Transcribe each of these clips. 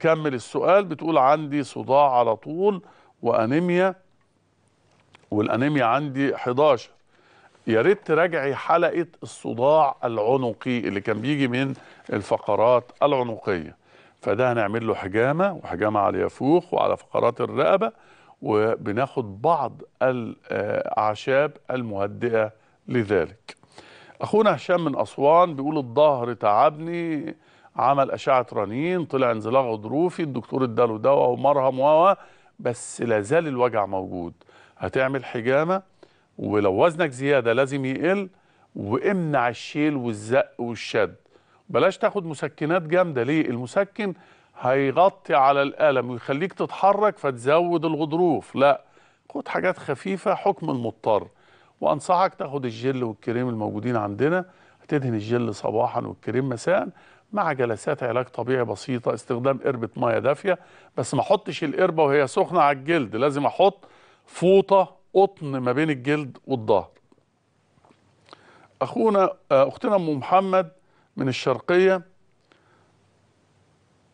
كمل السؤال بتقول عندي صداع على طول وانيميا والانيميا عندي 11 يا ريت تراجعي حلقه الصداع العنقي اللي كان بيجي من الفقرات العنقيه فده هنعمل له حجامه وحجامه على اليافوخ وعلى فقرات الرقبه وبناخد بعض الاعشاب المهدئه لذلك اخونا هشام من اسوان بيقول الظهر تعبني عمل اشعه رنين طلع انزلاق غضروفي الدكتور اداله دواء ومرهم و بس لازال الوجع موجود هتعمل حجامه ولو وزنك زياده لازم يقل وامنع الشيل والزق والشد بلاش تاخد مسكنات جامده ليه المسكن هيغطي على الالم ويخليك تتحرك فتزود الغضروف لا خد حاجات خفيفه حكم المضطر وانصحك تاخد الجل والكريم الموجودين عندنا هتدهن الجل صباحا والكريم مساء مع جلسات علاج طبيعي بسيطة استخدام قربة مية دافية بس ما احطش القربة وهي سخنة على الجلد لازم احط فوطة قطن ما بين الجلد والظهر اخونا اختنا ام محمد من الشرقية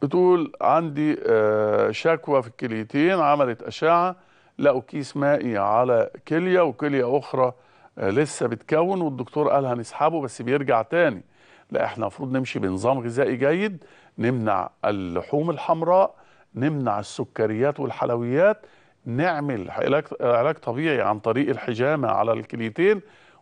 بتقول عندي آه، شكوى في الكليتين عملت اشعة لقوا كيس مائي على كلية وكلية اخرى آه، لسه بتكون والدكتور قال هنسحبه بس بيرجع تاني لا احنا المفروض نمشي بنظام غذائي جيد نمنع اللحوم الحمراء نمنع السكريات والحلويات نعمل علاج طبيعي عن طريق الحجامه على الكليتين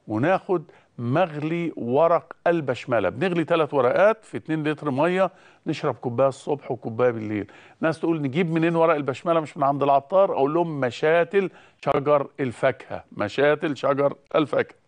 وناخد مغلي ورق البشمله بنغلي ثلاث ورقات في 2 لتر ميه نشرب كوبايه الصبح وكوبايه بالليل ناس تقول نجيب منين ورق البشمله مش من عند العطار اقول لهم مشاتل شجر الفاكهه مشاتل شجر الفاكهه